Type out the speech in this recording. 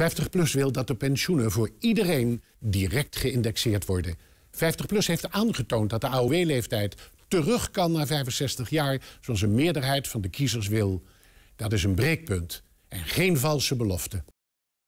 50PLUS wil dat de pensioenen voor iedereen direct geïndexeerd worden. 50PLUS heeft aangetoond dat de AOW-leeftijd terug kan naar 65 jaar, zoals een meerderheid van de kiezers wil. Dat is een breekpunt en geen valse belofte.